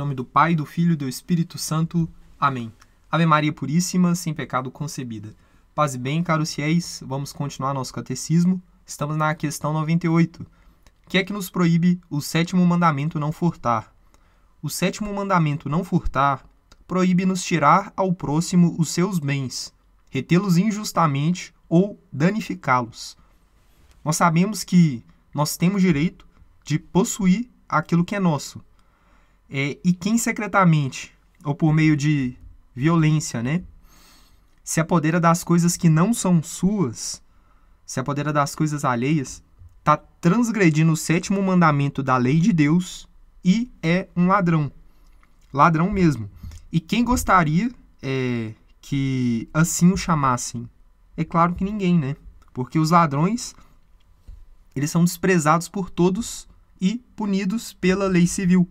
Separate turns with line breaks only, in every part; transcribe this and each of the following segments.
nome do Pai, do Filho e do Espírito Santo. Amém. Ave Maria Puríssima, sem pecado concebida. Paz e bem, caros fiéis, vamos continuar nosso catecismo. Estamos na questão 98. Que é que nos proíbe o sétimo mandamento não furtar? O sétimo mandamento não furtar proíbe-nos tirar ao próximo os seus bens, retê-los injustamente ou danificá-los. Nós sabemos que nós temos direito de possuir aquilo que é nosso, é, e quem secretamente ou por meio de violência, né, se apodera das coisas que não são suas, se apodera das coisas alheias, está transgredindo o sétimo mandamento da lei de Deus e é um ladrão. Ladrão mesmo. E quem gostaria é, que assim o chamassem? É claro que ninguém, né? Porque os ladrões eles são desprezados por todos e punidos pela lei civil.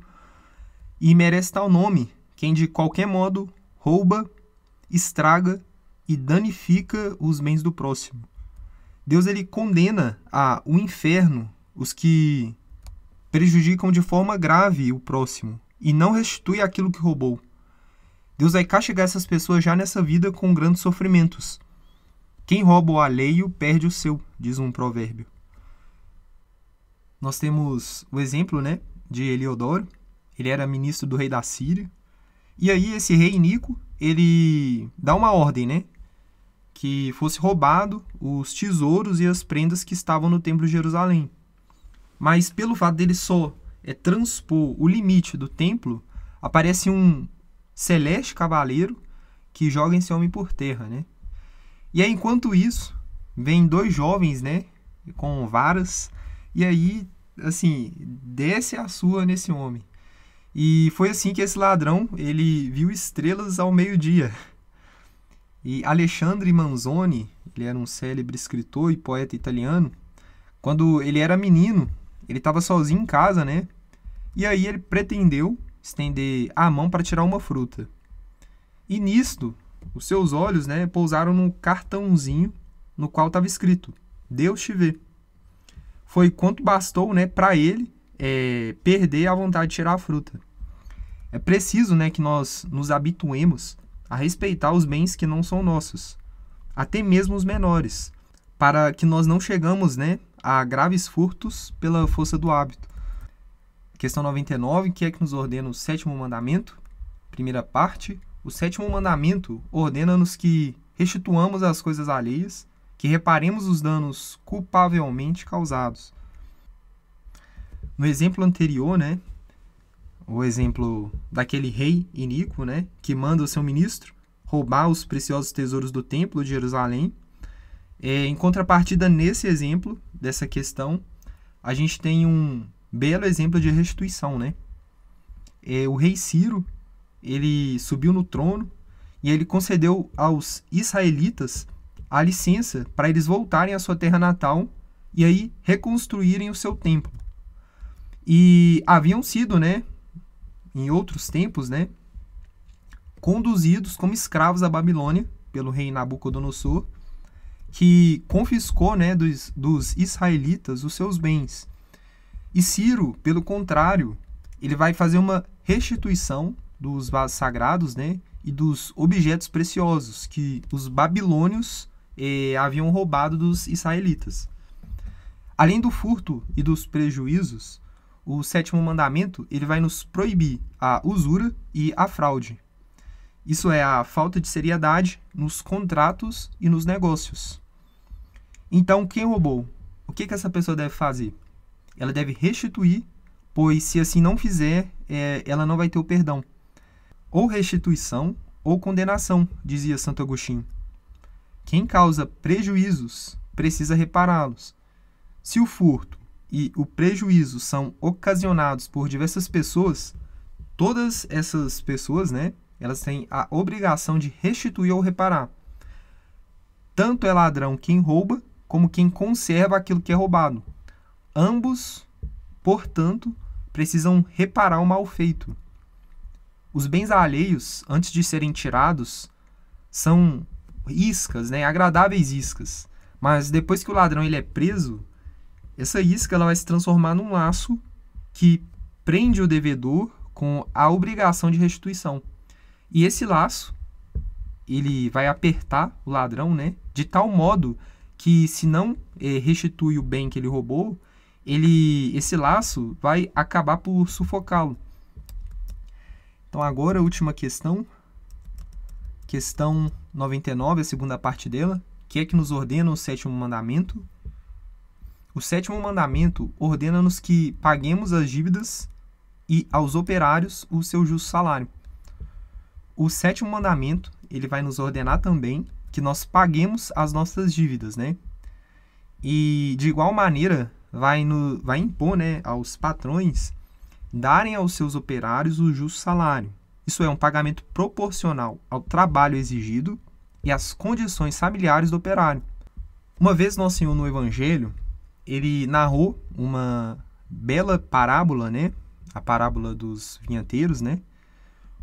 E merece tal nome quem de qualquer modo rouba, estraga e danifica os bens do próximo. Deus ele condena a o inferno os que prejudicam de forma grave o próximo e não restitui aquilo que roubou. Deus vai castigar essas pessoas já nessa vida com grandes sofrimentos. Quem rouba o alheio perde o seu, diz um provérbio. Nós temos o exemplo, né, de Eliodoro, ele era ministro do rei da Síria. E aí esse rei Nico, ele dá uma ordem, né? Que fosse roubado os tesouros e as prendas que estavam no templo de Jerusalém. Mas pelo fato dele só é, transpor o limite do templo, aparece um celeste cavaleiro que joga esse homem por terra, né? E aí, enquanto isso, vem dois jovens, né? Com varas, e aí, assim, desce a sua nesse homem. E foi assim que esse ladrão ele viu estrelas ao meio-dia. E Alexandre Manzoni, ele era um célebre escritor e poeta italiano. Quando ele era menino, ele estava sozinho em casa, né? E aí ele pretendeu estender a mão para tirar uma fruta. E nisto, os seus olhos, né, pousaram num cartãozinho no qual estava escrito: Deus te vê. Foi quanto bastou, né, para ele é, perder a vontade de tirar a fruta. É preciso né, que nós nos habituemos a respeitar os bens que não são nossos, até mesmo os menores, para que nós não chegamos né, a graves furtos pela força do hábito. Questão 99, que é que nos ordena o sétimo mandamento? Primeira parte, o sétimo mandamento ordena-nos que restituamos as coisas alheias, que reparemos os danos culpavelmente causados, no exemplo anterior, né? O exemplo daquele rei iníquo, né? Que manda o seu ministro roubar os preciosos tesouros do templo de Jerusalém. É, em contrapartida, nesse exemplo dessa questão, a gente tem um belo exemplo de restituição, né? É, o rei Ciro, ele subiu no trono e ele concedeu aos israelitas a licença para eles voltarem à sua terra natal e aí reconstruírem o seu templo e haviam sido, né, em outros tempos, né, conduzidos como escravos à Babilônia pelo rei Nabucodonosor, que confiscou, né, dos, dos israelitas os seus bens. E Ciro, pelo contrário, ele vai fazer uma restituição dos vasos sagrados, né, e dos objetos preciosos que os babilônios eh, haviam roubado dos israelitas. Além do furto e dos prejuízos, o sétimo mandamento ele vai nos proibir a usura e a fraude. Isso é a falta de seriedade nos contratos e nos negócios. Então, quem roubou? O que, que essa pessoa deve fazer? Ela deve restituir, pois se assim não fizer, é, ela não vai ter o perdão. Ou restituição ou condenação, dizia Santo Agostinho. Quem causa prejuízos precisa repará-los. Se o furto e o prejuízo são ocasionados por diversas pessoas, todas essas pessoas, né, elas têm a obrigação de restituir ou reparar. Tanto é ladrão quem rouba, como quem conserva aquilo que é roubado. Ambos, portanto, precisam reparar o mal feito. Os bens alheios, antes de serem tirados, são iscas, né, agradáveis iscas. Mas depois que o ladrão ele é preso, essa isca ela vai se transformar num laço que prende o devedor com a obrigação de restituição. E esse laço ele vai apertar o ladrão, né, de tal modo que se não restituir eh, restitui o bem que ele roubou, ele esse laço vai acabar por sufocá-lo. Então agora a última questão, questão 99, a segunda parte dela, que é que nos ordena o sétimo mandamento? O sétimo mandamento ordena-nos que paguemos as dívidas e aos operários o seu justo salário. O sétimo mandamento, ele vai nos ordenar também que nós paguemos as nossas dívidas, né? E de igual maneira, vai, no, vai impor né, aos patrões darem aos seus operários o justo salário. Isso é um pagamento proporcional ao trabalho exigido e às condições familiares do operário. Uma vez Nosso Senhor no Evangelho ele narrou uma bela parábola, né? A parábola dos vinhateiros, né?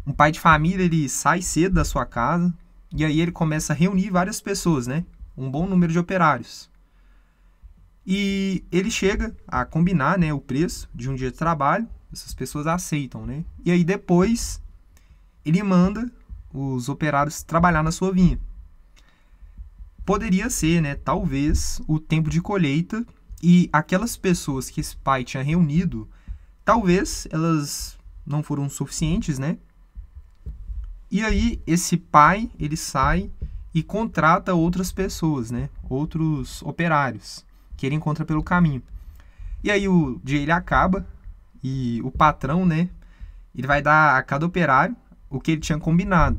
Um pai de família, ele sai cedo da sua casa e aí ele começa a reunir várias pessoas, né? Um bom número de operários. E ele chega a combinar, né, o preço de um dia de trabalho, essas pessoas aceitam, né? E aí depois ele manda os operários trabalhar na sua vinha. Poderia ser, né, talvez, o tempo de colheita e aquelas pessoas que esse pai tinha reunido, talvez elas não foram suficientes, né? E aí esse pai, ele sai e contrata outras pessoas, né? Outros operários que ele encontra pelo caminho. E aí o dia ele acaba e o patrão, né, ele vai dar a cada operário o que ele tinha combinado.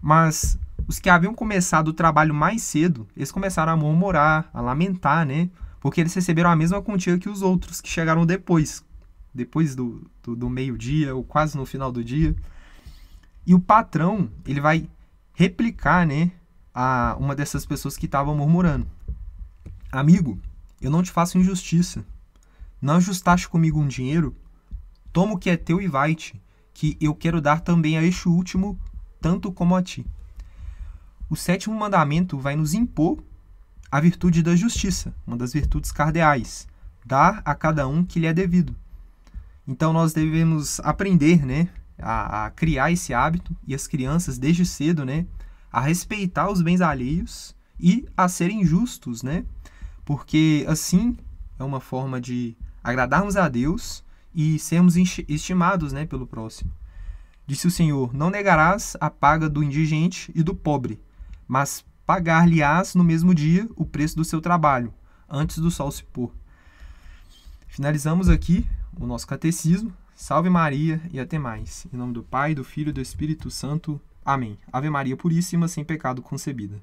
Mas os que haviam começado o trabalho mais cedo, eles começaram a murmurar, a lamentar, né? porque eles receberam a mesma quantia que os outros que chegaram depois, depois do, do, do meio-dia ou quase no final do dia. E o patrão, ele vai replicar, né, a uma dessas pessoas que estavam murmurando. Amigo, eu não te faço injustiça. Não ajustaste comigo um dinheiro? Toma o que é teu e vai-te, que eu quero dar também a este último, tanto como a ti. O sétimo mandamento vai nos impor a virtude da justiça, uma das virtudes cardeais, dar a cada um que lhe é devido. Então nós devemos aprender, né, a, a criar esse hábito e as crianças desde cedo, né, a respeitar os bens alheios e a serem justos, né? Porque assim é uma forma de agradarmos a Deus e sermos estimados, né, pelo próximo. Disse o Senhor: Não negarás a paga do indigente e do pobre, mas pagar-lhe-ás no mesmo dia o preço do seu trabalho, antes do sol se pôr. Finalizamos aqui o nosso catecismo. Salve Maria e até mais. Em nome do Pai, do Filho e do Espírito Santo. Amém. Ave Maria Puríssima, sem pecado concebida.